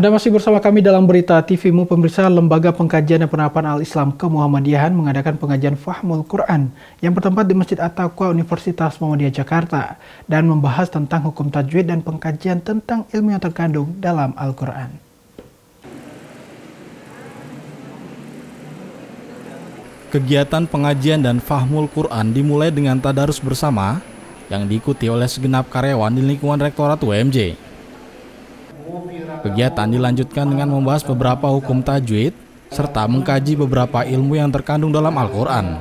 Anda masih bersama kami dalam berita TVMU pemirsa Lembaga Pengkajian dan Penerapan Al-Islam Muhammadiyahan mengadakan pengajian Fahmul Quran yang bertempat di Masjid At-Taqwa Universitas Muhammadiyah Jakarta dan membahas tentang hukum tajwid dan pengkajian tentang ilmu yang terkandung dalam Al-Quran. Kegiatan pengajian dan Fahmul Quran dimulai dengan tadarus bersama yang diikuti oleh segenap karyawan di lingkungan Rektorat UMJ. Kegiatan dilanjutkan dengan membahas beberapa hukum tajwid serta mengkaji beberapa ilmu yang terkandung dalam Al-Quran.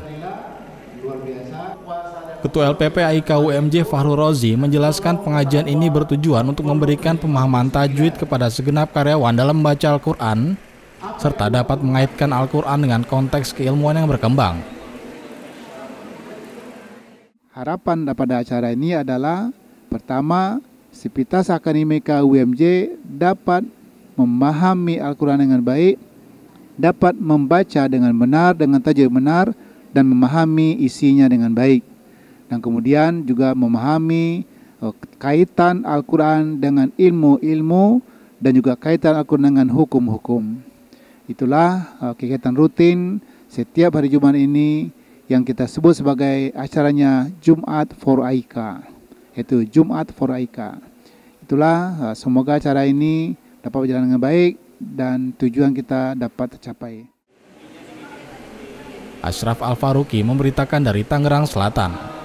Ketua LPP AIK UMJ Fahru Rozi menjelaskan pengajian ini bertujuan untuk memberikan pemahaman tajwid kepada segenap karyawan dalam membaca Al-Quran, serta dapat mengaitkan Al-Quran dengan konteks keilmuan yang berkembang. Harapan pada acara ini adalah pertama Sipitas Akademika UMJ dapat memahami Al-Quran dengan baik, dapat membaca dengan benar, dengan tajuk benar, dan memahami isinya dengan baik. Dan kemudian juga memahami eh, kaitan Al-Quran dengan ilmu-ilmu dan juga kaitan Al-Quran dengan hukum-hukum. Itulah eh, kegiatan rutin setiap hari Jumat ini yang kita sebut sebagai acaranya Jumat for Aika. yaitu Jumat for Aika itulah eh, semoga acara ini dapat berjalan dengan baik dan tujuan kita dapat tercapai. Ashraf Al-Faruqi memberitakan dari Tangerang Selatan.